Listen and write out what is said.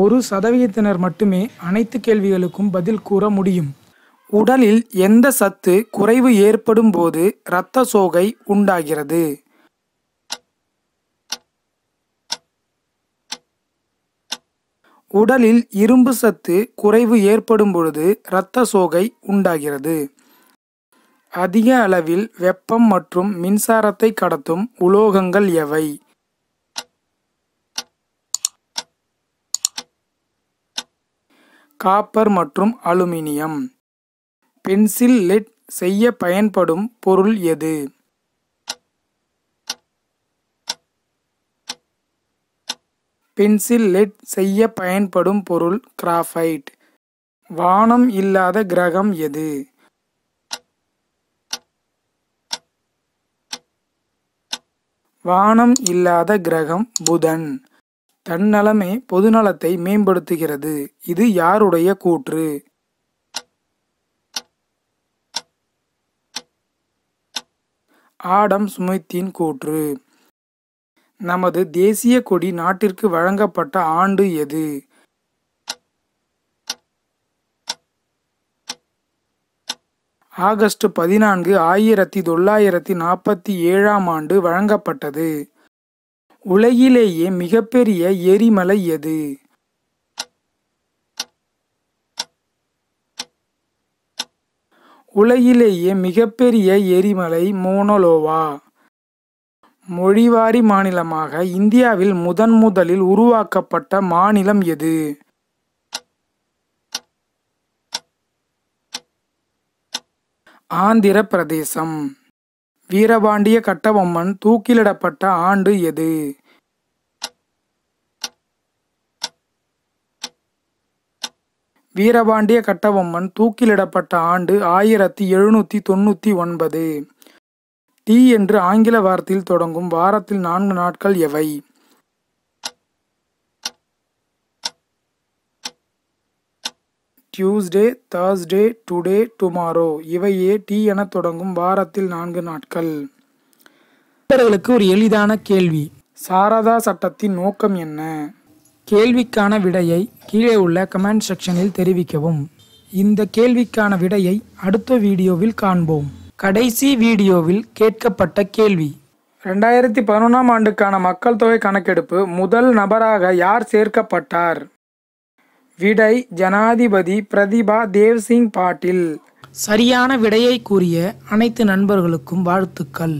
ஒரு சதவிகிதத்தினர் மட்டுமே அனைத்து கேள்விகளுக்கும் பதில் கூற முடியும் உடலில் எந்த சத்து குறைவு ஏற்படும் போது இரத்த சோகை உண்டாகிறது உடலில் இரும்பு சத்து குறைவு ஏற்படும் பொழுது இரத்த சோகை உண்டாகிறது அதிக அளவில் வெப்பம் மற்றும் மின்சாரத்தை கடத்தும் உலோகங்கள் எவை காப்பர் மற்றும் அலுமினியம் பென்சில் லெட் செய்ய பயன்படும் பொருள் எது பென்சில் லெட் செய்ய பயன்படும் பொருள் கிராஃபைட் வானம் இல்லாத கிரகம் எது வானம் இல்லாத கிரகம் புதன் தன்னலமே பொதுநலத்தை மேம்படுத்துகிறது இது யாருடைய கூற்று ஆடம் சுமித்தின் கூற்று நமது தேசிய கொடி நாட்டிற்கு வழங்கப்பட்ட ஆண்டு எது ஆகஸ்ட் பதினான்கு ஆயிரத்தி தொள்ளாயிரத்தி நாற்பத்தி ஏழாம் ஆண்டு வழங்கப்பட்டது உலகிலேயே மிகப்பெரிய எரிமலை எது உலகிலேயே மிகப்பெரிய எரிமலை மோனோலோவா மொழிவாரி மாநிலமாக இந்தியாவில் முதன் முதலில் உருவாக்கப்பட்ட மாநிலம் எது ஆந்திர பிரதேசம் வீரபாண்டிய கட்டபொம்மன் தூக்கிலிடப்பட்ட ஆண்டு எது வீரபாண்டிய கட்டபொம்மன் தூக்கிலிடப்பட்ட ஆண்டு ஆயிரத்தி எழுநூற்றி தொண்ணூற்றி ஒன்பது டி என்று ஆங்கில வாரத்தில் தொடங்கும் வாரத்தில் நான்கு நாட்கள் எவை டியூஸ்டே தேர்ஸ்டே டுடே டுமாரோ இவையே டி என தொடங்கும் வாரத்தில் நான்கு நாட்கள் நண்பர்களுக்கு ஒரு எளிதான கேள்வி சாரதா சட்டத்தின் நோக்கம் என்ன கேள்விக்கான விடையை கீழே உள்ள கமெண்ட் செக்ஷனில் தெரிவிக்கவும் இந்த கேள்விக்கான விடையை அடுத்த வீடியோவில் காண்போம் கடைசி வீடியோவில் கேட்கப்பட்ட கேள்வி ரெண்டாயிரத்தி பதினொன்றாம் ஆண்டுக்கான மக்கள் தொகை கணக்கெடுப்பு முதல் நபராக யார் சேர்க்கப்பட்டார் விடை ஜனாதிபதி பிரதிபா தேவ்சிங் பாட்டில் சரியான விடையை கூறிய அனைத்து நண்பர்களுக்கும் வாழ்த்துக்கள்